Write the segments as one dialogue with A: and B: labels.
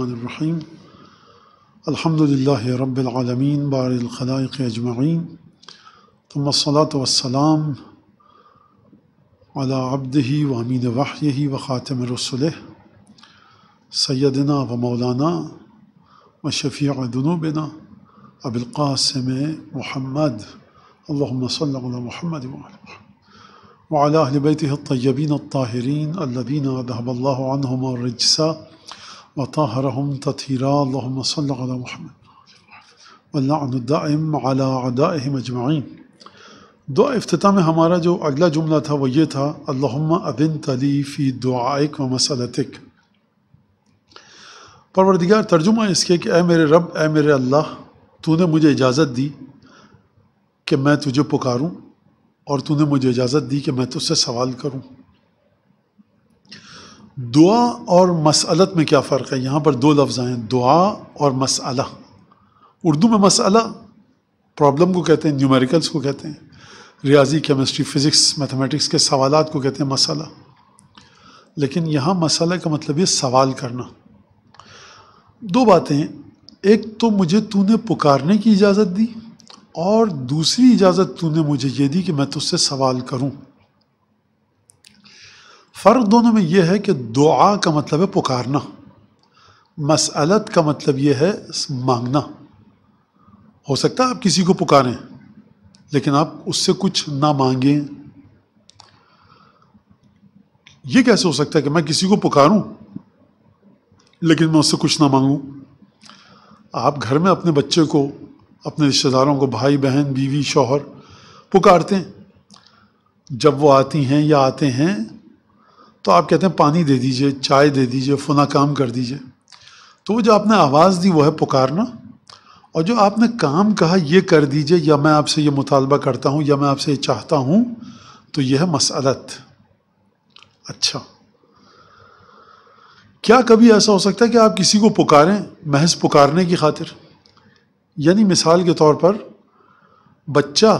A: الرحمن الرحيم الحمد لله رب العالمين بار الخلائق أجمعين ثم الصلاة والسلام على عبده وأمين وحيه وخاتم رسله سيدنا ومولانا وشفيع ذنوبنا أبي القاسم محمد اللهم صل على محمد وعلى وعلى أهل بيته الطيبين الطاهرين الذين ذهب الله عنهم الرجس وطهرهم تطهيرا اللهم صل على محمد واللعن الدائم على أعدائهم أجمعين दुआ अफ्ताह में हमारा जो अगला जुमला था वो ये था अल्लाम अबिन तली फ़ी दुआक व मसलतिक परवरदिगार तर्जुमा इसके कि ए मेरे रब ए मेरे अल्लाह तूने मुझे इजाज़त दी कि मैं तुझे पुकारूं और तूने मुझे इजाज़त दी कि मैं तुझसे सवाल करूं दुआ और मसलत में क्या फ़र्क है यहाँ पर दो लफ्ज़ हैं दुआ और मसला उर्दू में मसला प्रॉब्लम को कहते हैं न्यूमेरिकल्स को कहते हैं रियाजी केमिस्ट्री फ़िज़िक्स मैथमेटिक्स के सवाल को कहते हैं मसला लेकिन यहाँ मसला का मतलब ये सवाल करना दो बातें एक तो मुझे तूने पुकारने की इजाज़त दी और दूसरी इजाज़त तूने मुझे ये दी कि मैं तुझसे सवाल करूँ फ़र्क दोनों में यह है कि दुआ का मतलब है पुकारना मसलत का मतलब यह है मांगना हो सकता है आप किसी को पुकारें लेकिन आप उससे कुछ ना मांगें ये कैसे हो सकता है कि मैं किसी को पुकारूं लेकिन मैं उससे कुछ ना मांगूं आप घर में अपने बच्चे को अपने रिश्तेदारों को भाई बहन बीवी शौहर पुकारते हैं जब वो आती हैं या आते हैं तो आप कहते हैं पानी दे दीजिए चाय दे दीजिए फ़ुना काम कर दीजिए तो वो जो आपने आवाज़ दी वो है पुकारना और जो आपने काम कहा ये कर दीजिए या मैं आपसे ये मुतालबा करता हूँ या मैं आपसे ये चाहता हूँ तो यह है मसलत अच्छा क्या कभी ऐसा हो सकता है कि आप किसी को पुकारें महज पुकारने की खातिर यानी मिसाल के तौर पर बच्चा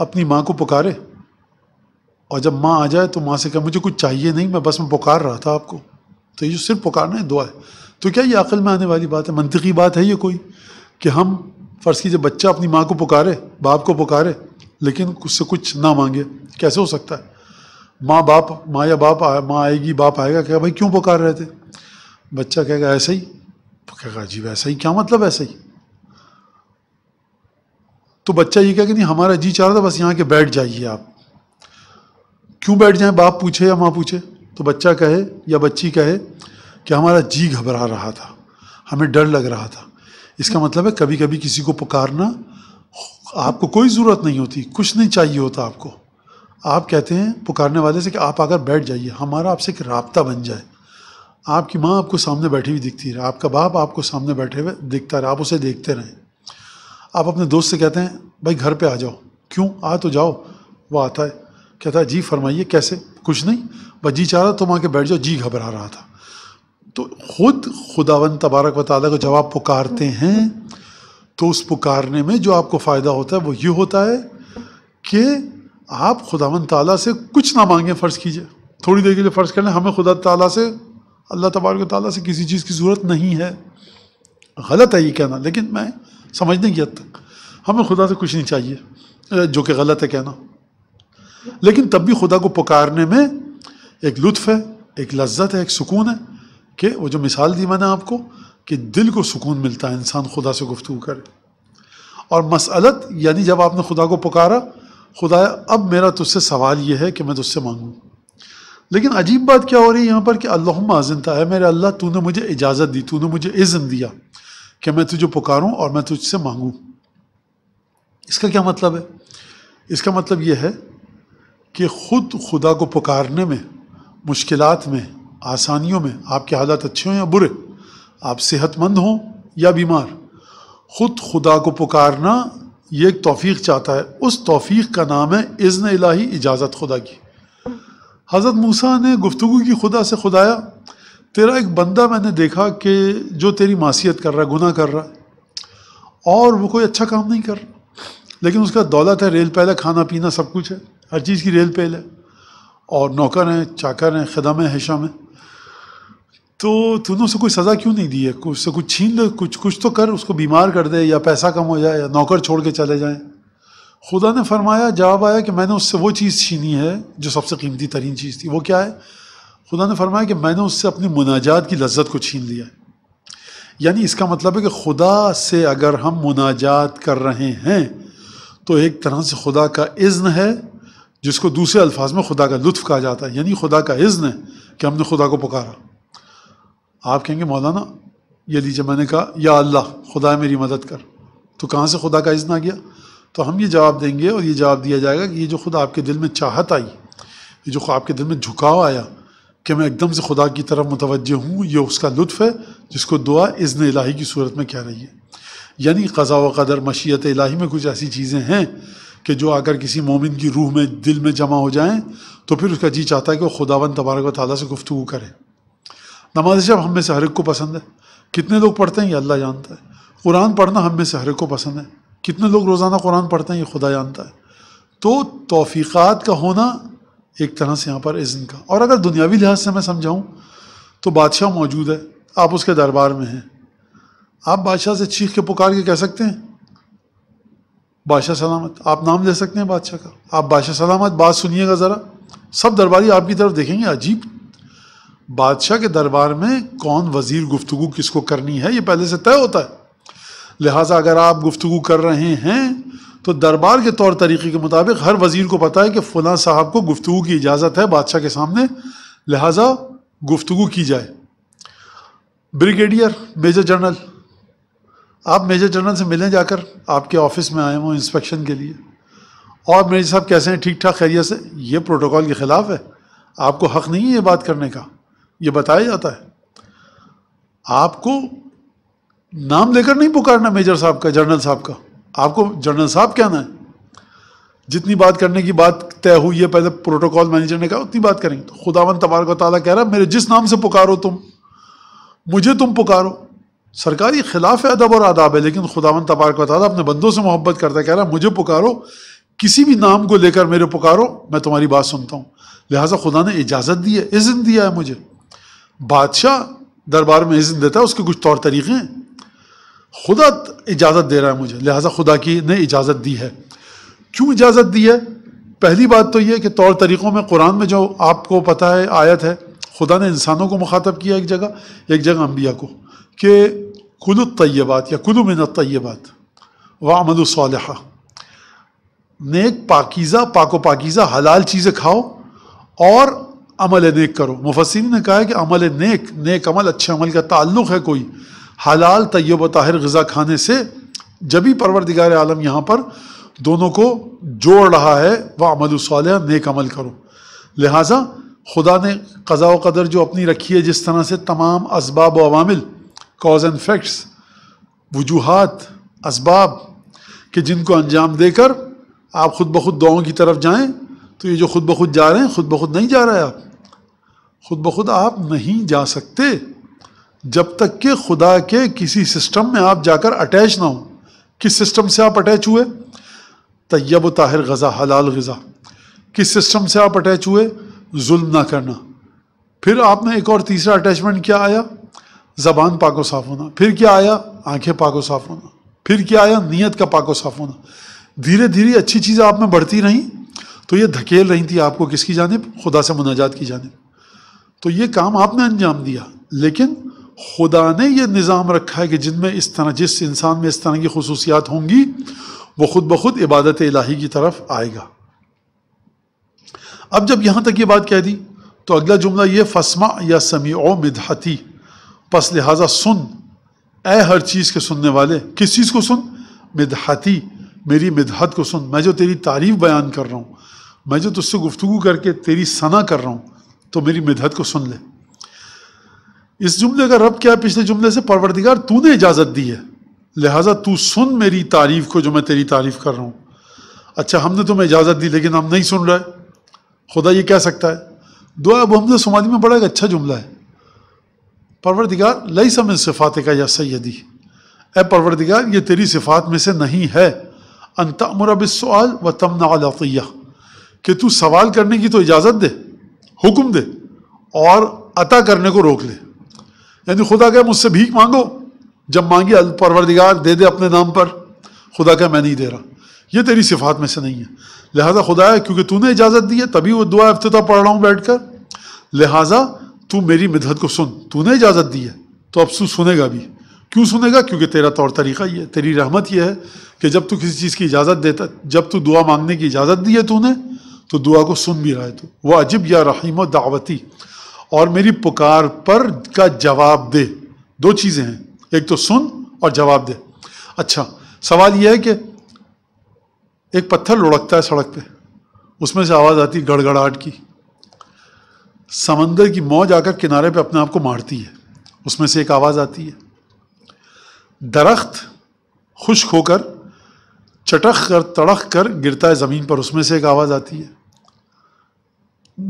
A: अपनी माँ को पुकारे और जब माँ आ जाए तो माँ से कहा मुझे कुछ चाहिए नहीं मैं बस मैं पुकार रहा था आपको तो ये सिर्फ पुकारना है दुआ है तो क्या ये अकल में आने वाली बात है मनतकी बात है ये कोई कि हम फ़र्ज़ कीजिए बच्चा अपनी माँ को पुकारे बाप को पुकारे लेकिन उससे कुछ ना मांगे कैसे हो सकता है माँ बाप माँ या बाप आए माँ आएगी बाप आएगा क्या भाई क्यों पुकार रहे थे बच्चा कहेगा ऐसे ही तो कहेगा अजीब ऐसा ही क्या मतलब ऐसा ही तो बच्चा ये कहेगा नहीं हमारा जी चाह रहा था बस यहाँ के बैठ जाइए आप क्यों बैठ जाएं बाप पूछे या माँ पूछे तो बच्चा कहे या बच्ची कहे कि हमारा जी घबरा रहा था हमें डर लग रहा था इसका मतलब है कभी कभी किसी को पुकारना आपको कोई ज़रूरत नहीं होती कुछ नहीं चाहिए होता आपको आप कहते हैं पुकारने वाले से कि आप आकर बैठ जाइए हमारा आपसे एक रबता बन जाए आपकी माँ आपको सामने बैठी हुई दिखती रहे आपका बाप आपको सामने बैठे हुए दिखता रहे आप उसे देखते रहें आप अपने दोस्त से कहते हैं भाई घर पे आ जाओ क्यों आ तो जाओ वो आता है कहता है जी फरमाइए कैसे कुछ नहीं बस जी चाह रहा तुम आके बैठ जाओ जी घबरा रहा था तो खुद खुदावन तबारक व ताली को जब आप पुकारते हैं तो उस पुकारने में जो आपको फ़ायदा होता है वो ये होता है कि आप खुदावन ताला से कुछ ना मांगें फ़र्ज़ कीजिए थोड़ी देर के लिए फ़र्ज़ कर लें हमें खुदा ताला से अल्लाह तबारक ताली से किसी चीज़ की ज़रूरत नहीं है गलत है ये कहना लेकिन मैं समझने की हद तक हमें खुदा से कुछ नहीं चाहिए जो कि गलत है कहना लेकिन तब भी खुदा को पुकारने में एक लुत्फ़ है एक लज्जत है एक सुकून है कि वो जो मिसाल दी मैंने आपको कि दिल को सुकून मिलता है इंसान खुदा से गुफ्तु करे और मसलत यानी जब आपने खुदा को पुकारा खुदा अब मेरा तुझसे सवाल ये है कि मैं तुझसे मांगूँ लेकिन अजीब बात क्या हो रही है यहाँ पर कि अल्लाह आजिंता है मेरे अल्लाह तूने मुझे इजाज़त दी तूने मुझे इज़्म दिया कि मैं तुझे पुकारूँ और मैं तुझसे मांगूँ इसका क्या मतलब है इसका मतलब यह है कि ख़ुद खुदा को पुकारने में मुश्किल में आसानियों में आपके हालात अच्छे हों या बुरे आप सेहतमंद हों या बीमार ख़ुद खुदा को पुकारना ये एक तोफ़ी चाहता है उस तोफ़ी का नाम है इज़्न इलाही इजाज़त खुदा की हज़रत मूसा ने गुफ्तु की खुदा से खुदाया तेरा एक बंदा मैंने देखा कि जो तेरी मासीत कर रहा है कर रहा है और वो कोई अच्छा काम नहीं कर रहा लेकिन उसका दौलत है रेल पहला खाना पीना सब कुछ है हर चीज़ की रेल पेल है और नौकर हैं चाकर हैं खदम हैं हैशम हैं तो तूने उसे कोई सज़ा क्यों नहीं दी है कुछ से कुछ छीन ले कुछ कुछ तो कर उसको बीमार कर दे या पैसा कम हो जाए या नौकर छोड़ के चले जाएँ खुदा ने फरमाया जवाब आया कि मैंने उससे वो चीज़ छीनी है जो सबसे कीमती तरीन चीज़ थी वो क्या है खुदा ने फरमाया कि मैंने उससे अपनी मुनाजात की लज्जत को छीन लिया यानी इसका मतलब है कि खुदा से अगर हम मुनाजात कर रहे हैं तो एक तरह से खुदा का इज़्न है जिसको दूसरे अल्फाज में खुदा का लुत्फ कहा जाता है यानी खुदा का इज़्न है कि हमने खुदा को पुकारा आप कहेंगे मौलाना ये लीजिए मैंने कहा या अल्लाह खुदा मेरी मदद कर तो कहाँ से खुदा का इज़्न आ गया तो हम ये जवाब देंगे और ये जवाब दिया जाएगा कि ये जो खुदा आपके दिल में चाहत आई ये जो आपके दिल में झुकाव आया कि मैं एकदम से खुदा की तरफ मुतवजह हूँ ये उसका लुत्फ़ है जिसको दुआ इज़्न इलाही की सूरत में कह रही है यानी कज़ा व कदर मशीत इलाही में कुछ ऐसी चीज़ें हैं कि जो आकर किसी मोमिन की रूह में दिल में जमा हो जाएं तो फिर उसका जी चाहता है कि वो खुदावन तबारक ताली से गुफ्तु करें नमाज शब हमें से हर एक को पसंद है कितने लोग पढ़ते हैं ये अल्लाह जानता है कुरान पढ़ना हम में से हर एक को पसंद है कितने लोग रोज़ाना कुरान पढ़ते हैं ये खुदा जानता है तो तोफ़ीक़ात का होना एक तरह से यहाँ पर इज़्न का और अगर दुनियावी लिहाज से मैं समझाऊँ तो बादशाह मौजूद है आप उसके दरबार में हैं आप बादशाह से चीख के पुकार के कह सकते हैं बादशाह सलामत आप नाम ले सकते हैं बादशाह का आप बादशाह सलामत बात सुनिएगा ज़रा सब दरबारी आपकी तरफ देखेंगे अजीब बादशाह के दरबार में कौन वज़ीर गुफ्तु किसको करनी है ये पहले से तय होता है लिहाजा अगर आप गुफ्तु कर रहे हैं तो दरबार के तौर तरीके के मुताबिक हर वज़ीर को पता है कि फ़लाँ साहब को गुफ्तु की इजाज़त है बादशाह के सामने लिहाजा गुफ्तु की जाए ब्रिगेडियर मेजर जनरल आप मेजर जनरल से मिलें जाकर आपके ऑफिस में आए हों इंस्पेक्शन के लिए और मेजर साहब कैसे हैं ठीक ठाक खैरियत से ये प्रोटोकॉल के ख़िलाफ़ है आपको हक़ नहीं है ये बात करने का ये बताया जाता है आपको नाम लेकर नहीं पुकारना मेजर साहब का जनरल साहब का आपको जनरल साहब क्या ना है जितनी बात करने की बात तय हुई है पहले प्रोटोकॉल मैनेजर ने कहा उतनी बात करेंगे तो खुदावन तबारक ताला कह रहा है मेरे जिस नाम से पुकारो तुम मुझे तुम पुकारो सरकारी खिलाफ है अदब और आदाब है लेकिन खुदावन तबारक वाली अपने बंदों से मोहब्बत करता है कह रहा है मुझे पुकारो किसी भी नाम को लेकर मेरे पुकारो मैं तुम्हारी बात सुनता हूँ लिहाजा खुदा ने इजाज़त दी है इज़्न दिया है मुझे बादशाह दरबार में इज्जत देता है उसके कुछ तौर तरीक़े हैं खुदा इजाज़त दे रहा है मुझे लिहाजा खुदा की ने इजाज़त दी है क्यों इजाज़त दी है पहली बात तो यह कि तौर तरीक़ों में कुरान में जो आपको पता है आयत है खुदा ने इंसानों को मुखातब किया एक जगह एक जगह अम्बिया को कि कुल तय्यबात या कुल मिन तय्यबात वामल सालहा नेक पाकिज़ा पाको पाकिज़ा हलाल चीज़ें खाओ और अमल नेक करो मुफसिन ने कहा है कि अमल नेक नेक अमल अच्छे अमल का ताल्लुक़ है कोई हलाल तय्यब ताहिर गज़ा खाने से जब ही दिगार आलम यहाँ पर दोनों को जोड़ रहा है वह अमल साल नेक अमल करो लिहाजा खुदा ने कज़ा व कदर जो अपनी रखी है जिस तरह से तमाम इसबाब अवामिल कॉज एंड फैक्ट्स वजूहत इसबाब के जिनको अंजाम देकर आप खुद ब खुद दुआओं की तरफ जाएं तो ये जो खुद ब खुद जा रहे हैं खुद ब खुद नहीं जा रहे आप खुद ब खुद आप नहीं जा सकते जब तक कि खुदा के किसी सिस्टम में आप जाकर अटैच ना हो किस सिस्टम से आप अटैच हुए तैयब ताहिर गज़ा हलाल गज़ा किस सिस्टम से आप अटैच हुए जुल्म ना करना फिर आप में एक और तीसरा अटैचमेंट क्या आया ज़बान पाको साफ़ होना फिर क्या आया आंखें पाको साफ़ होना फिर क्या आया नीयत का पाको साफ़ होना धीरे धीरे अच्छी चीज़ें आप में बढ़ती रहीं तो ये धकेल रही थी आपको किसकी जानब खुदा से मुनाजात की जानब तो ये काम आपने अंजाम दिया लेकिन खुदा ने यह निज़ाम रखा है कि जिनमें इस तरह जिस इंसान में इस तरह की खसूसियात होंगी वह खुद ब खुद इबादत इलाही की तरफ आएगा अब जब यहाँ तक ये बात कह दी तो अगला जुमला ये फसमा या समी ओ मिदहती बस लिहाजा सुन ए हर चीज़ के सुनने वाले किस चीज़ को सुन मिदहती मेरी मिदहत को सुन मैं जो तेरी तारीफ़ बयान कर रहा हूँ मैं जो तुझसे गुफ्तु करके तेरी सना कर रहा हूँ तो मेरी मिदहत को सुन ले इस जुमले का रब क्या है पिछले जुमले से परवरदिगार तूने इजाज़त दी है लिहाजा तू सुन मेरी तारीफ़ को जो मैं तेरी तारीफ़ कर रहा हूँ अच्छा हमने तुम्हें इजाज़त दी लेकिन हम नहीं सुन रहे खुदा ये कह सकता है दुआ अब हमने समाधि में बड़ा एक अच्छा जुमला है परवरदिगार लई समन सिफ़ात का या सैदी ए परवरदिगार ये तेरी सिफ़ात में से नहीं है अनतमरबिसवाल व तमना कि तू सवाल करने की तो इजाज़त दे हुक्म दे और अता करने को रोक ले यानी खुदा कह मुझसे भीख मांगो जब मांगे परवरदिगार दे दे अपने नाम पर खुदा कह मैं नहीं दे रहा ये तेरी सिफ़ात में से नहीं है लिहाजा खुदा है क्योंकि तूने इजाज़त दी है तभी वो दुआ अफ्ताह पढ़ रहा हूँ बैठ कर लिहाजा तू मेरी मिदहत को सुन तूने इजाज़त दी है तो अब तू सुनेगा भी क्यों सुनेगा क्योंकि तेरा तौर तरीका ये है तेरी रहमत यह है कि जब तू किसी चीज़ की इजाज़त देता जब तू दुआ मांगने की इजाज़त दी है तूने तो दुआ को सुन भी रहा है तू वह अजब या रहीम दावती और मेरी पुकार पर का जवाब दे दो चीज़ें हैं एक तो सुन और जवाब दे अच्छा सवाल यह है कि एक पत्थर लुढ़कता है सड़क पर उसमें से आवाज़ आती गड़गड़ाहट की समंदर की मौज आकर किनारे पे अपने आप को मारती है उसमें से एक आवाज़ आती है दरख्त खुश्क होकर चटख कर तड़ख कर गिरता है ज़मीन पर उसमें से एक आवाज़ आती है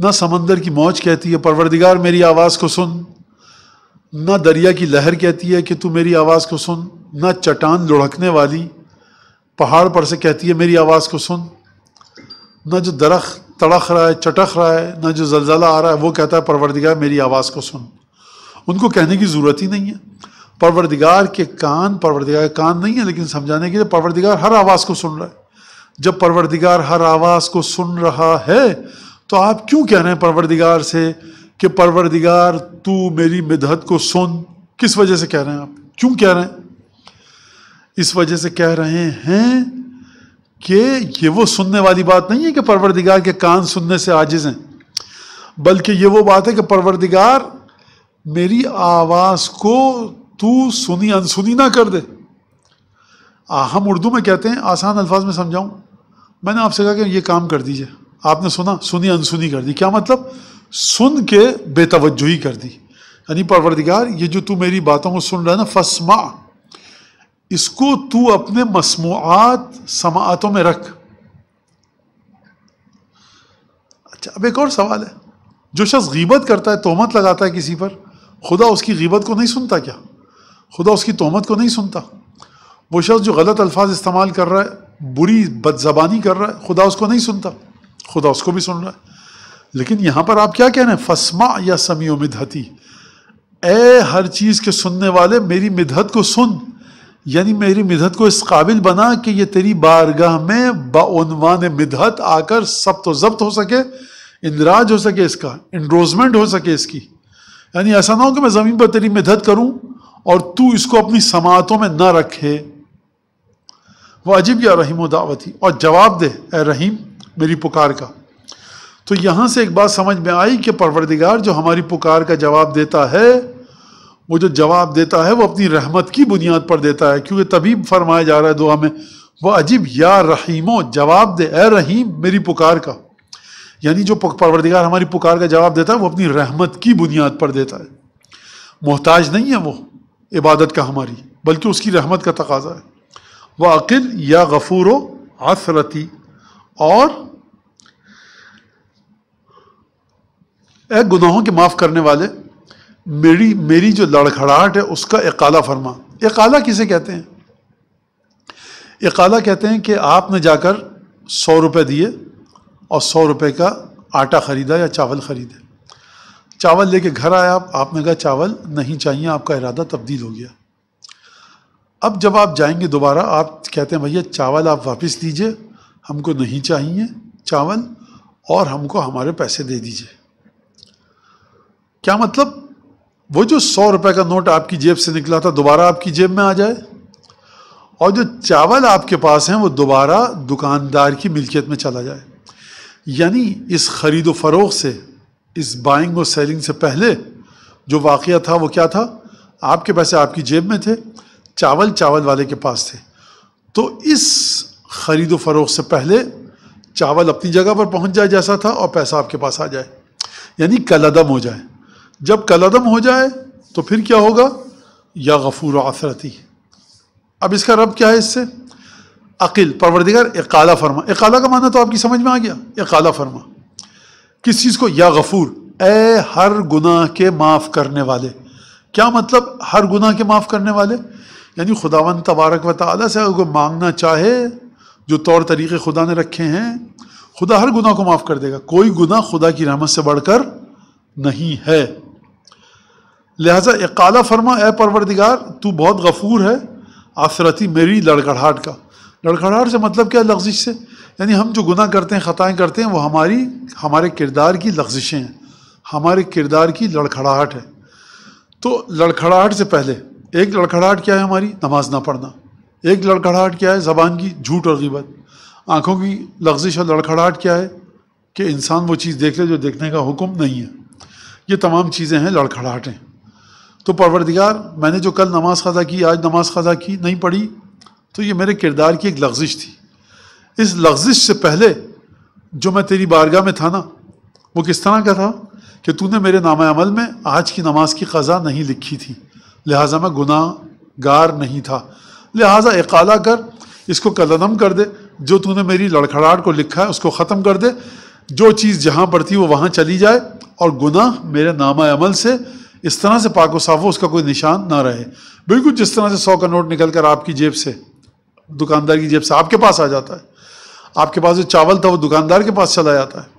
A: न समंदर की मौज कहती है परवरदिगार मेरी आवाज़ को सुन न दरिया की लहर कहती है कि तू मेरी आवाज़ को सुन न चट्टान लुढ़कने वाली पहाड़ पर से कहती है मेरी आवाज़ को सुन न जो दरख्त तड़ख रहा है चटख रहा है ना जो जलजला आ रहा है वो कहता है परवरदिगार मेरी आवाज़ को सुन उनको कहने की ज़रूरत ही नहीं है परवरदिगार के कान परवरदिगार के कान नहीं है लेकिन समझाने के लिए परवरदिगार हर आवाज़ को सुन रहा है जब परवरदिगार हर आवाज़ को सुन रहा है तो आप क्यों कह रहे हैं परवरदिगार से कि परवरदिगार तू मेरी मिदहत को सुन किस वजह से कह रहे हैं आप क्यों कह रहे हैं इस वजह से कह रहे हैं कि ये वो सुनने वाली बात नहीं है कि परवरदिगार के कान सुनने से आजिज हैं बल्कि ये वो बात है कि परवरदिगार मेरी आवाज़ को तू सुनी अनसुनी ना कर दे आ, हम उर्दू में कहते हैं आसान अल्फाज में समझाऊं मैंने आपसे कहा कि ये काम कर दीजिए आपने सुना सुनी अनसुनी कर दी क्या मतलब सुन के बेतवजही कर दी यानी परवरदिगार ये जो तू मेरी बातों को सुन रहा है ना फसमा इसको तू अपने मसमुआत समातों में रख अच्छा अब एक और सवाल है जो शख्स गीबत करता है तोहमत लगाता है किसी पर खुदा उसकी गीबत को नहीं सुनता क्या खुदा उसकी तोहमत को नहीं सुनता वो शख्स जो गलत अल्फाज इस्तेमाल कर रहा है बुरी बदजबानी कर रहा है खुदा उसको नहीं सुनता खुदा उसको भी सुन रहा है लेकिन यहाँ पर आप क्या कह रहे हैं फसमा या समी मिधती ए हर चीज़ के सुनने वाले मेरी मिधत को सुन यानी मेरी मिधत को इस काबिल बना कि ये तेरी बारगाह में बानवान मिधत आकर सब तो जब्त हो सके इंदराज हो सके इसका इंड्रोजमेंट हो सके इसकी यानी ऐसा ना हो कि मैं ज़मीन पर तेरी मिधत करूं और तू इसको अपनी समातों में ना रखे वह अजीब या रहीम दावती और जवाब दे ए रहीम मेरी पुकार का तो यहाँ से एक बात समझ में आई कि परवरदिगार जो हमारी पुकार का जवाब देता है वो जो जवाब देता है वो अपनी रहमत की बुनियाद पर देता है क्योंकि तभी फरमाया जा रहा है दुआ में वह अजीब या रहीमो जवाब दे ए रहीम मेरी पुकार का यानी जो परवरदिगार हमारी पुकार का जवाब देता है वो अपनी रहमत की बुनियाद पर देता है मोहताज नहीं है वो इबादत का हमारी बल्कि उसकी रहमत का तकाजा है वह अकिल या गफूर आसरती और ए गुनाहों के माफ़ करने वाले मेरी मेरी जो लड़खड़ाहट है उसका इकाला फरमा इकाला किसे कहते हैं इकाला कहते हैं कि आपने जाकर सौ रुपये दिए और सौ रुपये का आटा ख़रीदा या चावल ख़रीदे चावल लेके घर आया आप आपने कहा चावल नहीं चाहिए आपका इरादा तब्दील हो गया अब जब आप जाएंगे दोबारा आप कहते हैं भैया चावल आप वापस दीजिए हमको नहीं चाहिए चावल और हमको हमारे पैसे दे दीजिए क्या मतलब वो जो सौ रुपए का नोट आपकी जेब से निकला था दोबारा आपकी जेब में आ जाए और जो चावल आपके पास हैं वो दोबारा दुकानदार की मिल्कियत में चला जाए यानी इस ख़रीदो फरोख से इस बाइंग और सेलिंग से पहले जो वाक़ था वो क्या था आपके पैसे आपकी जेब में थे चावल चावल वाले के पास थे तो इस खरीदो फरोख से पहले चावल अपनी जगह पर पहुंच जाए जैसा था और पैसा आपके पास आ जाए यानी कल अदम हो जाए जब कलदम हो जाए तो फिर क्या होगा या गफूर आसरती अब इसका रब क्या है इससे अकिल परवरदिगार इकाला फरमा इकाला का माना तो आपकी समझ में आ गया इकाला फरमा किस चीज़ को या गफूर ए हर गुनाह के माफ़ करने वाले क्या मतलब हर गुनाह के माफ़ करने वाले यानी खुदावन तबारक व ताली से अगर मांगना चाहे जो तौर तरीक़े खुदा ने रखे हैं खुदा हर गुनाह को माफ़ कर देगा कोई गुनाह खुदा की रहमत से बढ़कर नहीं है लिहाजा एक काला फरमा ए परवरदिगार तू बहुत गफूर है आफरती मेरी लड़खड़ाहट का लड़खड़ाहट से मतलब क्या लफ्जिश से यानी हम जो गुनाह करते हैं ख़ताएँ करते हैं वो हमारी हमारे किरदार की लफ्जिशें हैं हमारे किरदार की लड़खड़ाहट है तो लड़खड़ाहट से पहले एक लड़खड़ाहट क्या है हमारी नमाज ना पढ़ना एक लड़खड़ाहट क्या है ज़बान की झूठ और गिबत आँखों की लफ्जिश और लड़खड़ाहट क्या है कि इंसान वो चीज़ देख ले जो देखने का हुक्म नहीं है ये तमाम चीज़ें हैं लड़खड़ाहटें तो परवरदिगार मैंने जो कल नमाज ख़ज़ा की आज नमाज ख़ज़ा की नहीं पढ़ी तो ये मेरे किरदार की एक लफ्जिश थी इस लफ्जिश से पहले जो मैं तेरी बारगाह में था ना वो किस तरह का था कि तूने मेरे नाम अमल में आज की नमाज की ख़ज़ा नहीं लिखी थी लिहाजा मैं गुनाहगार नहीं था लिहाजा एकाला कर इसको कलम कर दे जो तूने मेरी लड़खड़ाहट को लिखा है उसको ख़त्म कर दे जो चीज़ जहाँ पर थी वो वहाँ चली जाए और गुनाह मेरे नाम अमल से इस तरह से पाक साफ हो उसका कोई निशान ना रहे बिल्कुल जिस तरह से सौ का नोट निकल कर आपकी जेब से दुकानदार की जेब से आपके पास आ जाता है आपके पास जो चावल था वो दुकानदार के पास चला जाता है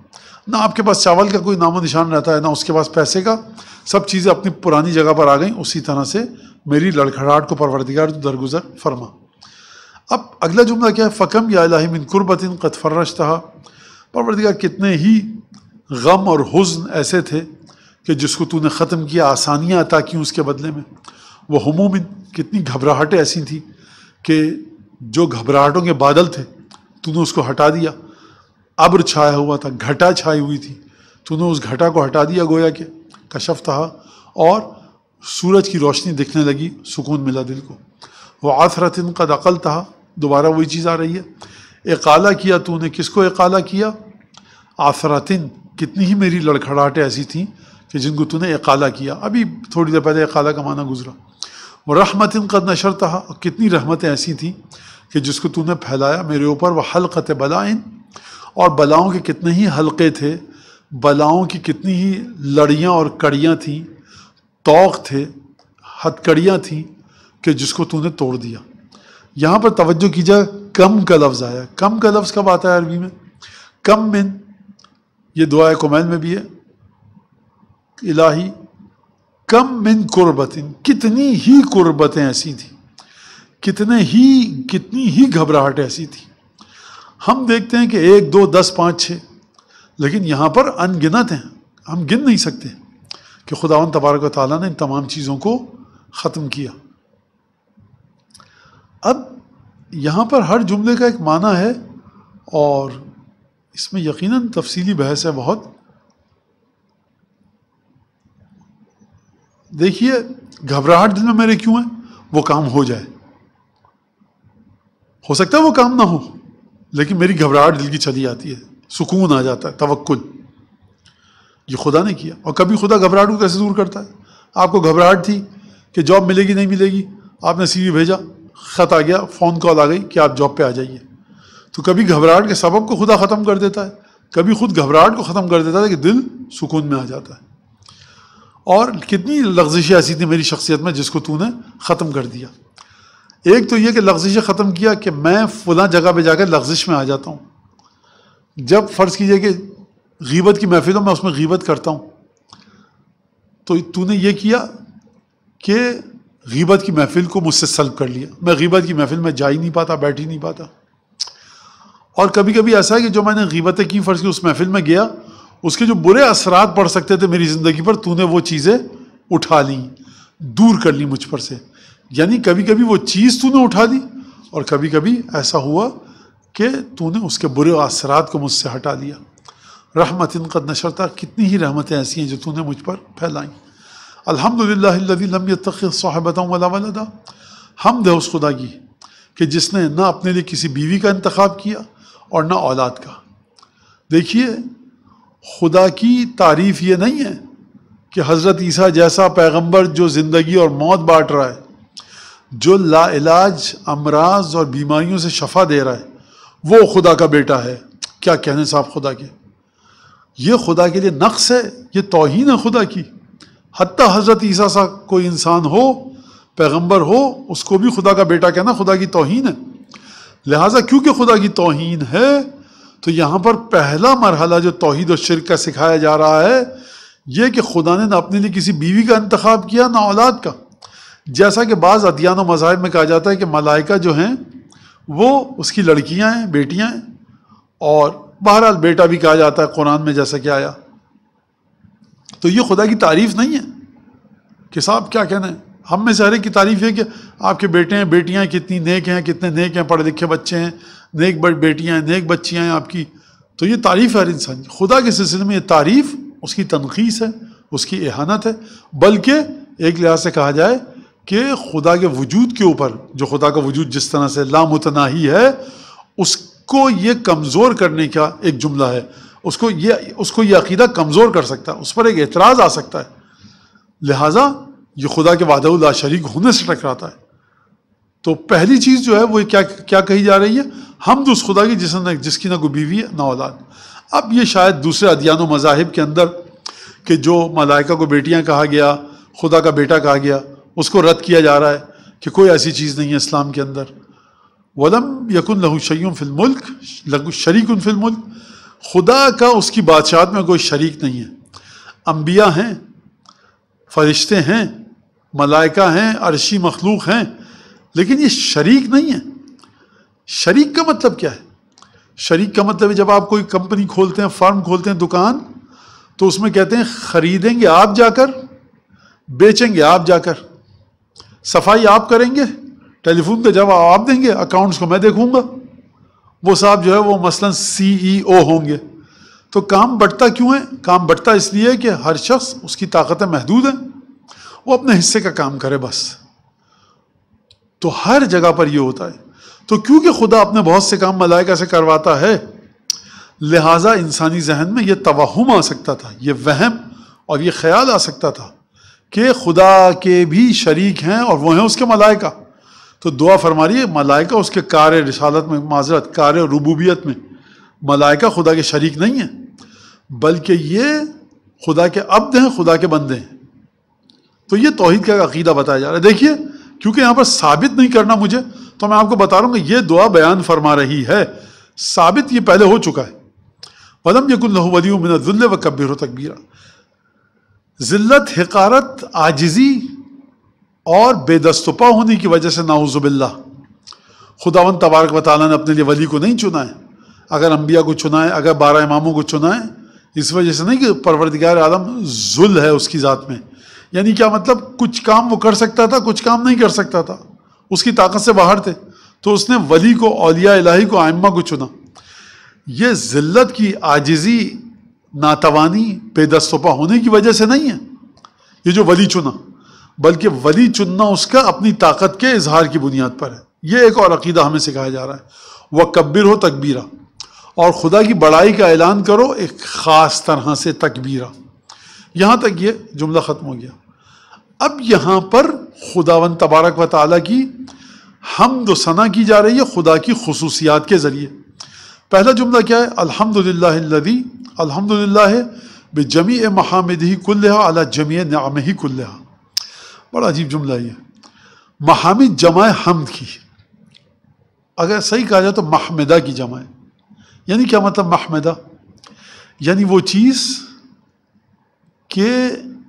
A: ना आपके पास चावल का कोई नामो निशान रहता है ना उसके पास पैसे का सब चीज़ें अपनी पुरानी जगह पर आ गई उसी तरह से मेरी लड़खड़ाहट को परवरदिगार तो दरगुजर फरमा अब अगला जुमला क्या है फ़कम या इलाही मिन कुर्बतिन कतफरश तहा परवरदिगार कितने ही गम और हुज़न ऐसे थे कि जिसको तूने ख़त्म किया आसानियाँ अता की उसके बदले में वह हमूमिन कितनी घबराहटें ऐसी थी कि जो घबराहटों के बादल थे तूने उसको हटा दिया अब्र छाया हुआ था घटा छाई हुई थी तूने उस घटा को हटा दिया गोया के कशफ था और सूरज की रोशनी दिखने लगी सुकून मिला दिल को वह आथरतिन का दकल था दोबारा वही चीज़ आ रही है एकाला किया तूने किसको एकाला किया आसरातिन कितनी ही मेरी लड़खड़ाहटें ऐसी थीं कि जिनको तूने एकाला किया अभी थोड़ी देर पहले एकाला का माना गुजरा व रहमत इनका नशर था कितनी रहमतें ऐसी थीं कि जिसको तूने फैलाया मेरे ऊपर वह बला बलाइन और बलाओं के कितने ही हल्के थे बलाओं की कितनी ही लड़ियाँ और कड़ियाँ थीं तोक थे हथकड़ियाँ थीं कि जिसको तूने तोड़ दिया यहाँ पर तवज्जो की जाए कम का लफ्ज़ आया कम का लफ्ज़ कब आता है अरबी में कम मिन ये दुआ कुमैन में भी है इलाही कम मिन कुर्बतिन कितनी ही कुर्बतें ऐसी थी कितने ही कितनी ही घबराहट ऐसी थी हम देखते हैं कि एक दो दस पाँच छः लेकिन यहाँ पर अनगिनत हैं हम गिन नहीं सकते कि खुदा तबारक ताली ने इन तमाम चीज़ों को ख़त्म किया अब यहाँ पर हर जुमले का एक माना है और इसमें यकीनन तफसीली बहस है बहुत देखिए घबराहट दिल में मेरे क्यों है वो काम हो जाए हो सकता है वो काम ना हो लेकिन मेरी घबराहट दिल की चली आती है सुकून आ जाता है तवक्ल ये खुदा ने किया और कभी खुदा घबराहट को कैसे दूर करता है आपको घबराहट थी कि जॉब मिलेगी नहीं मिलेगी आपने सीवी भेजा ख़त आ गया फ़ोन कॉल आ गई कि आप जॉब पे आ जाइए तो कभी घबराहट के सबब को खुदा ख़त्म कर देता है कभी खुद घबराहट को ख़त्म कर देता है कि दिल सुकून में आ जाता है और कितनी लफ्जिशें ऐसी थी मेरी शख्सियत में जिसको तूने ख़त्म कर दिया एक तो ये कि लफ्जिशें ख़त्म किया कि मैं फ़लाँ जगह पर जाकर लफ्जिश में आ जाता हूँ जब फ़र्ज़ कीजिए कि गीबत की महफिल हो मैं उसमें गीबत करता हूँ तो तूने ये किया कि गीबत की महफिल को मुझसे सल्ब कर लिया मैं गीबत की महफिल में जा ही नहीं पाता बैठ ही नहीं पाता और कभी कभी ऐसा है कि जो मैंने गीबतें की फ़र्ज़ की उस महफिल में गया उसके जो बुरे असरात पड़ सकते थे मेरी ज़िंदगी पर तूने वो चीज़ें उठा ली दूर कर ली मुझ पर से यानी कभी कभी वो चीज़ तूने उठा दी और कभी कभी ऐसा हुआ कि तूने उसके बुरे असरात को मुझसे हटा दिया रहमत कद नशरता कितनी ही रहमतें ऐसी हैं जो तूने मुझ पर फैलाईं अलहमदिल्लाम साहबता वलादा हम दे उस खुदा की कि जिसने ना अपने लिए किसी बीवी का इंतखब किया और ना औलाद का देखिए खुदा की तारीफ ये नहीं है कि हज़रत ईसा जैसा पैगंबर जो ज़िंदगी और मौत बांट रहा है जो लाइलाज अमराज और बीमारियों से शफा दे रहा है वो खुदा का बेटा है क्या कहने साहब खुदा के ये खुदा के लिए नक्स है ये तोहन है खुदा की हती हज़रत ईसा सा कोई इंसान हो पैगंबर हो उसको भी खुदा का बेटा कहना खुदा की तोहन है लिहाजा क्योंकि खुदा की तोहन है तो यहाँ पर पहला मरहला जो तोहद और शिरक का सिखाया जा रहा है यह कि खुदा ने ना अपने लिए किसी बीवी का इंतखब किया ना औलाद का जैसा कि बाज़ अदियान मज़ाहब में कहा जाता है कि मलाइका जो हैं वो उसकी लड़कियाँ हैं बेटियाँ हैं और बहरहाल बेटा भी कहा जाता है कुरान में जैसा कि आया तो ये खुदा की तारीफ़ नहीं है कि साहब क्या कहना है हम में सारे की तारीफ है कि आपके बेटे हैं बेटियाँ कितनी नेक हैं कितने नेक हैं पढ़े लिखे बच्चे हैं नेक बड़ बेटियाँ हैं नेक बच्चियाँ हैं आपकी तो ये तारीफ़ है हर इंसान की खुदा के सिलसिले में ये तारीफ़ उसकी तनखीस है उसकी एहानत है बल्कि एक लिहाज से कहा जाए कि खुदा के वजूद के ऊपर जो खुदा का वजूद जिस तरह से लामतनाही है उसको ये कमज़ोर करने का एक जुमला है उसको ये उसको ये अकीदा कमज़ोर कर सकता है उस पर एक एतराज़ आ सकता है लिहाजा ये खुदा के वादा शरीक होने से टकराता है तो पहली चीज़ जो है वो क्या क्या कही जा रही है हम तो उस खुदा की जिस न जिसकी ना कोई बीवी है ना औलाद अब ये शायद दूसरे अदियान मज़ाहिब के अंदर कि जो मलाइका को बेटियाँ कहा गया खुदा का बेटा कहा गया उसको रद्द किया जा रहा है कि कोई ऐसी चीज़ नहीं है इस्लाम के अंदर वलम यकुन लहू फिल मुल्क लघु शरीक उन मुल्क खुदा का उसकी बादशाहत में कोई शरीक नहीं है अम्बिया हैं फरिश्ते हैं मलाइका हैं अरशी मखलूक हैं लेकिन ये शरीक नहीं है शरीक का मतलब क्या है शरीक का मतलब है जब आप कोई कंपनी खोलते हैं फर्म खोलते हैं दुकान तो उसमें कहते हैं ख़रीदेंगे आप जाकर बेचेंगे आप जाकर सफाई आप करेंगे टेलीफोन का जवाब आप देंगे अकाउंट्स को मैं देखूंगा वो साहब जो है वो मसलन सीईओ e होंगे तो काम बढ़ता क्यों है काम बढ़ता इसलिए कि हर शख्स उसकी ताकतें महदूद हैं वो अपने हिस्से का काम करे बस तो हर जगह पर ये होता है तो क्योंकि खुदा अपने बहुत से काम मलायका से करवाता है लिहाजा इंसानी जहन में यह तोहम आ सकता था ये वहम और ये ख्याल आ सकता था कि खुदा के भी शरीक हैं और वह हैं उसके मलायका तो दुआ फरमा रही है मलाइका उसके कार रिसालत में माजरत कार रबूबियत में मलायका खुदा के शरीक नहीं है बल्कि ये खुदा के अब्द हैं खुदा के बंदे हैं तो ये तोहहीद का अकीदा बताया जा रहा है देखिए क्योंकि यहाँ पर साबित नहीं करना मुझे तो मैं आपको बता रहा हूँ कि ये दुआ बयान फरमा रही है साबित ये पहले हो चुका है वलम यकुल्लहु व कब्बिर तकबीरा ज़िल्लत हकारत आजिज़ी और बेदस्तपा होने की वजह से नाउज़ुबिल्ला खुदावन तबारक ताली ने अपने लिए वली को नहीं चुना है अगर अम्बिया को चुना है अगर बारह इमामों को चुना है इस वजह से नहीं कि परवरदिगार आलम जुल है उसकी ज़ात में यानी क्या मतलब कुछ काम वो कर सकता था कुछ काम नहीं कर सकता था उसकी ताकत से बाहर थे तो उसने वली को अलिया इलाही को आयमा को चुना ये ज़िल्लत की आजिज़ी नातवानी बेदस्तपा होने की वजह से नहीं है ये जो वली चुना बल्कि वली चुनना उसका अपनी ताकत के इजहार की बुनियाद पर है यह एक और अकीदा हमें सिखाया जा रहा है वह कब्बिर हो तकबीरा और ख़ुदा की बड़ाई का ऐलान करो एक ख़ास तरह से तकबीरा यहाँ तक ये जुमला ख़त्म हो गया अब यहाँ पर खुदावन तबारक व ताली की हमद सना की जा रही है खुदा की खसूसियात के ज़रिए पहला जुमला क्या है अलहमदिल्लादी अलहमदिल्ला बे जमी महामद ही कुल्हा अला जमी नाम ही कुल्हा बड़ा अजीब जुमला ये महामिद जमाए हमद की अगर सही कहा जाए तो महमदा की जमाए यानी क्या मतलब महमदा यानी वो चीज़ कि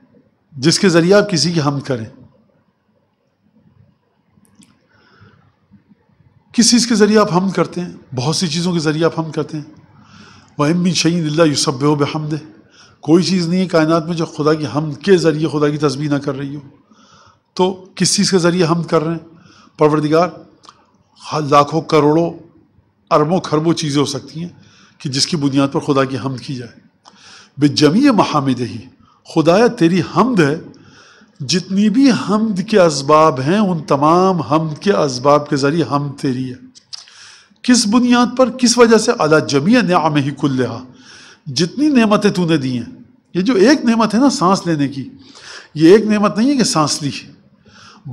A: जिसके ज़रिए आप किसी की हम करें किस चीज़ के ज़रिए आप हम करते हैं बहुत सी चीज़ों के ज़रिए आप हम करते हैं शहीन शहीद यूसब हमद कोई चीज़ नहीं है कायनात में जो खुदा की हम के ज़रिए खुदा की तस्वीर ना कर रही हो तो किस चीज़ के ज़रिए हम कर रहे हैं परवरदिगार लाखों करोड़ों अरबों खरबों चीज़ें हो सकती हैं कि जिसकी बुनियाद पर खुदा की हम की जाए बेजमी महामिद ही खुदाया तेरी हमद है जितनी भी हमद के इसबाब हैं उन तमाम हमद के इसबाब के ज़रिए हम तेरी है किस बुनियाद पर किस वजह से अला जमी न्याम ही कुल्लहा जितनी नेमतें तूने दी हैं ये जो एक नेमत है ना सांस लेने की ये एक नेमत नहीं है कि सांस ली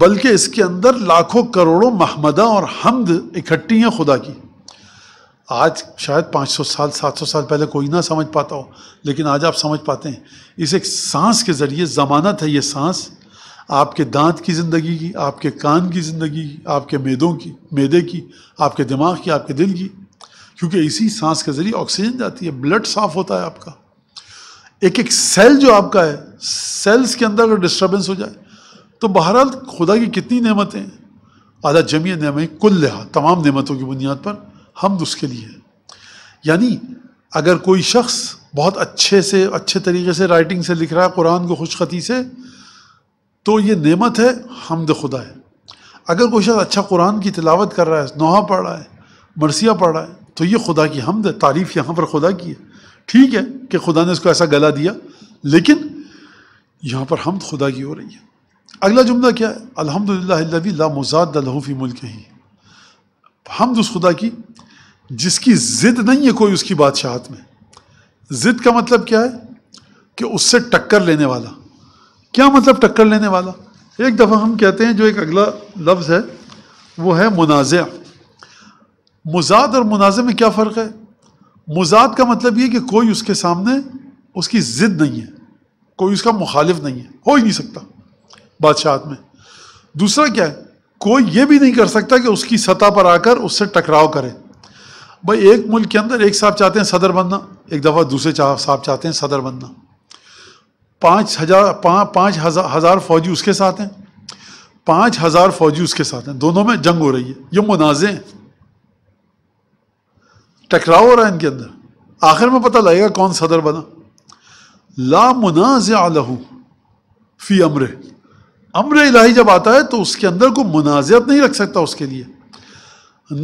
A: बल्कि इसके अंदर लाखों करोड़ों महमदा और हमद इकट्ठी हैं खुदा की आज शायद 500 साल 700 साल पहले कोई ना समझ पाता हो लेकिन आज आप समझ पाते हैं इस एक सांस के ज़रिए ज़मानत है ये सांस आपके दांत की ज़िंदगी की आपके कान की ज़िंदगी की आपके मेदों की मेदे की आपके दिमाग की आपके दिल की क्योंकि इसी सांस के ज़रिए ऑक्सीजन जाती है ब्लड साफ होता है आपका एक एक सेल जो आपका है सेल्स के अंदर अगर डिस्टर्बेंस हो जाए तो बहरहाल खुदा की कितनी नेमतें हैं जमी नेम कुल लिहा तमाम नेमतों की बुनियाद पर हमद उसके लिए यानी अगर कोई शख्स बहुत अच्छे से अच्छे तरीके से राइटिंग से लिख रहा है कुरान को खुशखती से तो ये नेमत है हमद खुदा है अगर कोई शख्स अच्छा कुरान की तिलावत कर रहा है नोहा पढ़ रहा है मरसिया पढ़ रहा है तो ये खुदा की हमद है तारीफ़ यहाँ पर खुदा की है ठीक है कि खुदा ने इसको ऐसा गला दिया लेकिन यहाँ पर हमद खुदा की हो रही है अगला जुमला क्या है अलहमदिल्ला लहूफ़ी मुल्क ही हमद उस खुदा की जिसकी ज़िद नहीं है कोई उसकी बादशाहत में ज़िद का मतलब क्या है कि उससे टक्कर लेने वाला क्या मतलब टक्कर लेने वाला एक दफ़ा हम कहते हैं जो एक अगला लफ्ज़ है वो है मुनाज़ मुजाद और मुनाज़ में क्या फ़र्क है मुजाद का मतलब ये कि कोई उसके सामने उसकी ज़िद नहीं है कोई उसका मुखालिफ नहीं है हो ही नहीं सकता बादशाहत में दूसरा क्या है कोई ये भी नहीं कर सकता कि उसकी सतह पर आकर उससे टकराव करे भाई एक मुल्क के अंदर एक साहब चाहते हैं सदर बनना एक दफ़ा दूसरे साहब चाहते हैं सदर बनना पाँच हज़ार पाँच पाँच हज़ार हज़ार फ़ौजी उसके साथ हैं पाँच हज़ार फ़ौजी उसके साथ हैं दोनों में जंग हो रही है ये मुनाजे हैं टकराव हो रहा है इनके अंदर आखिर में पता लगेगा कौन सदर बना ला मुनाज आलहू फ़ी अमरे अम्र इलाही जब आता है तो उसके अंदर कोई मुनाजियत नहीं रख सकता उसके लिए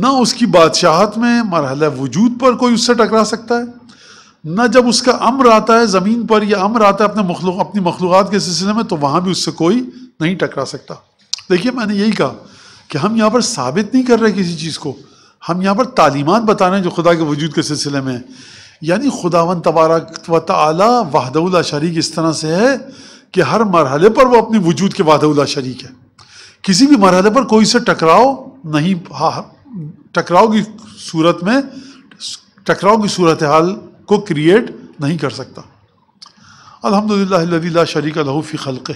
A: ना उसकी बादशाहत में मरहल वजूद पर कोई उससे टकरा सकता है ना जब उसका अम्र आता है ज़मीन पर या अम्र आता है अपने मखलू अपनी मखलूक़ात के सिलसिले में तो वहाँ भी उससे कोई नहीं टकरा सकता देखिए मैंने यही कहा कि हम यहाँ पर साबित नहीं कर रहे किसी चीज़ को हम यहाँ पर तालीमत बता रहे हैं जो खुदा के वजूद के सिलसिले में यानी खुदा तबारक व तला शरीक इस तरह से है कि हर मरहले पर वो अपने वजूद के उदा शरीक है किसी भी मरहले पर कोई से टकराव नहीं टकराव की सूरत में टकराव की सूरत हाल को क्रिएट नहीं कर सकता अलहमदिल्ला शरीक लहूफ़ी खलक़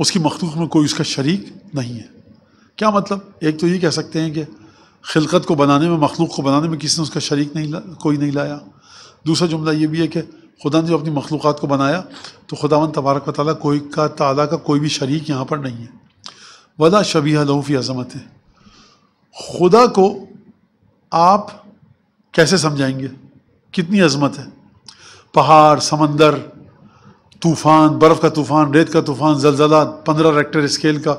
A: उसकी मखलूक में कोई उसका शरीक नहीं है क्या मतलब एक तो ये कह सकते हैं कि खिलकत को बनाने में मखलूक को बनाने में किसी ने उसका शरीक नहीं कोई नहीं लाया दूसरा जुमला ये भी है कि खुदा ने जो अपनी मखलूक़ को बनाया तो खुदावन तबारक ताली कोई का ताला का कोई भी शरीक यहाँ पर नहीं है वदा शबी लहूफ़ी अजमत है खुदा को आप कैसे समझाएंगे कितनी अजमत है पहाड़ समंदर तूफ़ान बर्फ़ का तूफ़ान रेत का तूफ़ान जलजला पंद्रह रेक्टर स्केल का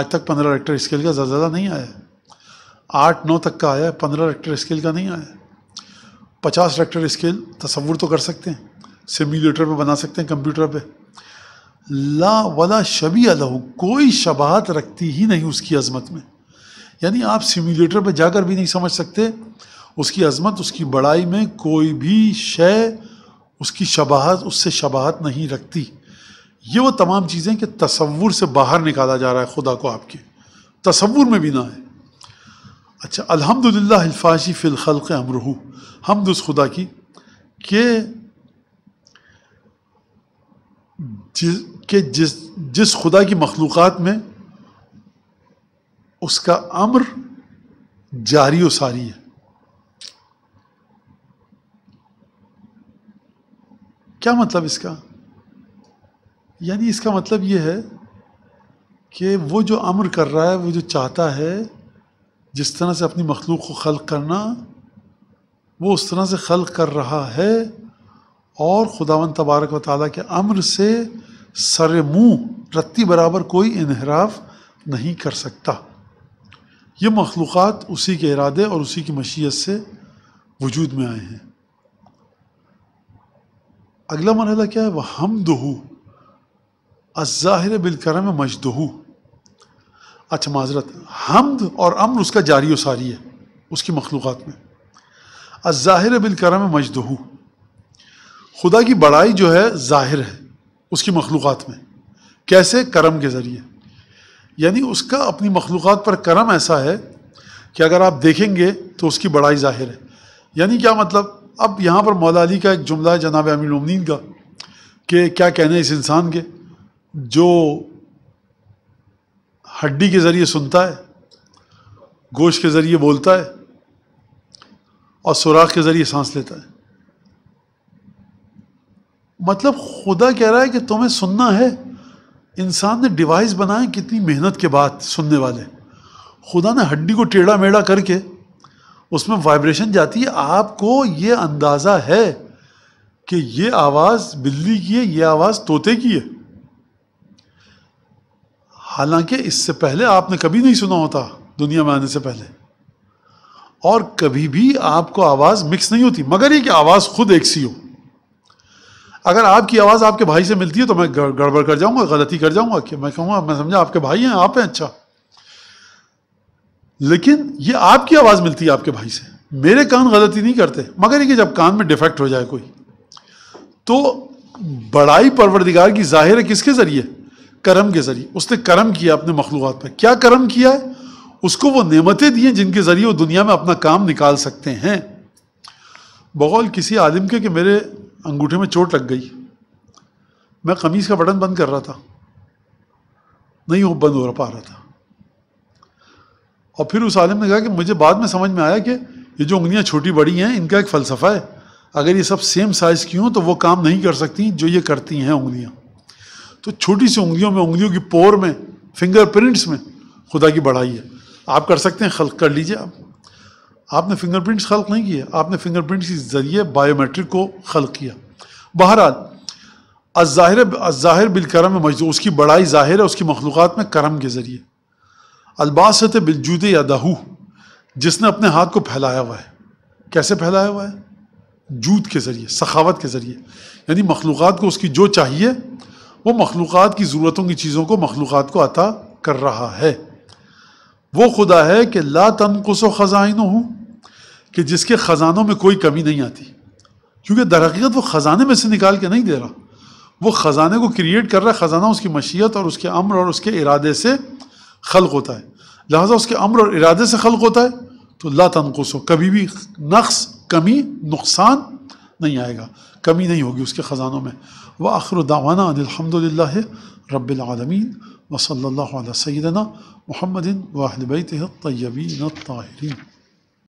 A: आज तक पंद्रह रेक्टर स्केल का जलजला नहीं आया आठ नौ तक का आया पंद्रह रेक्टर स्केल का नहीं आया पचास रेक्टर स्केल तस्वुर तो कर सकते हैं सिम्यूलेटर पे बना सकते हैं कंप्यूटर पे ला वला शबी अलह कोई शबाहत रखती ही नहीं उसकी अजमत में यानी आप सिम्यूलेटर पे जाकर भी नहीं समझ सकते उसकी अजमत उसकी बड़ाई में कोई भी शय उसकी शबाहत उससे शबाहत नहीं रखती ये वो तमाम चीज़ें कि तस्वुर से बाहर निकाला जा रहा है खुदा को आपके तस्वुर में भी ना है अच्छा अलहमदिल्लाफाशी हिलफाशी फ़िलखल अमरहू हमद उस खुदा की के जिस के जिस जिस खुदा की मखलूक में उसका अम्र जारी व सारी है क्या मतलब इसका यानी इसका मतलब यह है कि वो जो अम्र कर रहा है वो जो चाहता है जिस तरह से अपनी मखलूक को खल करना वो उस तरह से खल कर रहा है और खुदावन तबारक व ताली के अम्र से सर मुँह रत्ती बराबर कोई इनहराफ नहीं कर सकता ये मखलूक़ात उसी के इरादे और उसी की मशीत से वजूद में आए हैं अगला मरहला क्या है वह हम दोहू अज़ाहिर बिलकरम मजदहू अच्छा माजरत हमद और अम्र उसका जारी सारी है उसकी मखलूक़ में अज़ाहिर बिलकरम मजदहू खुदा की बड़ाई जो है ज़ाहिर है उसकी मखलूक़ात में कैसे करम के ज़रिए यानी उसका अपनी मखलूक़ात पर करम ऐसा है कि अगर आप देखेंगे तो उसकी बड़ाई ज़ाहिर है यानी क्या मतलब अब यहाँ पर मौला अली का एक जुमला है जनाब अमीन उमनीन का कि क्या कहना है इस इंसान के जो हड्डी के ज़रिए सुनता है गोश के ज़रिए बोलता है और सुराख के ज़रिए सांस लेता है मतलब खुदा कह रहा है कि तुम्हें सुनना है इंसान ने डिवाइस बनाए कितनी मेहनत के बाद सुनने वाले खुदा ने हड्डी को टेढ़ा मेढ़ा करके उसमें वाइब्रेशन जाती है आपको ये अंदाज़ा है कि ये आवाज़ बिल्ली की है ये आवाज़ तोते की है हालांकि इससे पहले आपने कभी नहीं सुना होता दुनिया में आने से पहले और कभी भी आपको आवाज़ मिक्स नहीं होती मगर ये कि आवाज़ खुद एक सी हो अगर आपकी आवाज़ आपके भाई से मिलती है तो मैं गड़बड़ कर जाऊंगा गलती कर जाऊंगा कि मैं कहूँगा मैं समझा आपके भाई हैं आप हैं अच्छा लेकिन ये आपकी आवाज़ मिलती है आपके भाई से मेरे कान गलती नहीं करते मगर ये जब कान में डिफेक्ट हो जाए कोई तो बड़ाई परवरदिगार की जाहिर है किसके ज़रिए करम के ज़रिए उसने करम किया अपने मखलूत पर क्या करम किया है उसको वो नेमतें दी हैं जिनके ज़रिए वो दुनिया में अपना काम निकाल सकते हैं बगौल किसी आदम के कि मेरे अंगूठे में चोट लग गई मैं कमीज़ का बटन बंद कर रहा था नहीं वो बंद हो रहा पा रहा था और फिर उस आलिम ने कहा कि मुझे बाद में समझ में आया कि ये जो उंगलियां छोटी बड़ी हैं इनका एक फ़लसफ़ा है अगर ये सब सेम साइज़ की हों तो वो काम नहीं कर सकती जो ये करती हैं उंगलियां तो छोटी सी उंगलियों में उंगलियों की पोर में फिंगरप्रिंट्स में खुदा की बढ़ाई है आप कर सकते हैं खल कर लीजिए आप आपने फिंगरप्रिंट्स ख़ल्क़ नहीं किए आपने फिंगरप्रिंट्स के ज़रिए बायोमेट्रिक को खल किया बहरहाल अज़ाहिर अज़ाहिर बिलकरम मजदूर उसकी बड़ाई ज़ाहिर है उसकी मखलूक़ात में करम के ज़रिए अलबासत बिलजूद या दहू जिसने अपने हाथ को फैलाया हुआ है कैसे फैलाया हुआ है जूत के ज़रिए सखावत के ज़रिए यानी मखलूक़ को उसकी जो चाहिए वो मखलूक़ की ज़रूरतों की चीज़ों को मखलूक़ को अता कर रहा है वो खुदा है कि ला तनकुसो ख़जाइन हूँ कि जिसके ख़जानों में कोई कमी नहीं आती क्योंकि दरक़ीत वो ख़जाने में से निकाल के नहीं दे रहा वो ख़जाने को क्रिएट कर रहा है ख़जाना उसकी मशीयत और उसके अम्र और उसके इरादे से खल्क होता है लिहाजा उसके अम्र और इरादे से खल्क होता है तो ला तनकुसो कभी भी नक्स कमी नुकसान नहीं आएगा कमी नहीं होगी उसके ख़जानों में वह आखिर दावाना अनिलहमदिल्ला रबालमीन وصلى الله على سيدنا محمد وأهل بيته الطيبين الطاهرين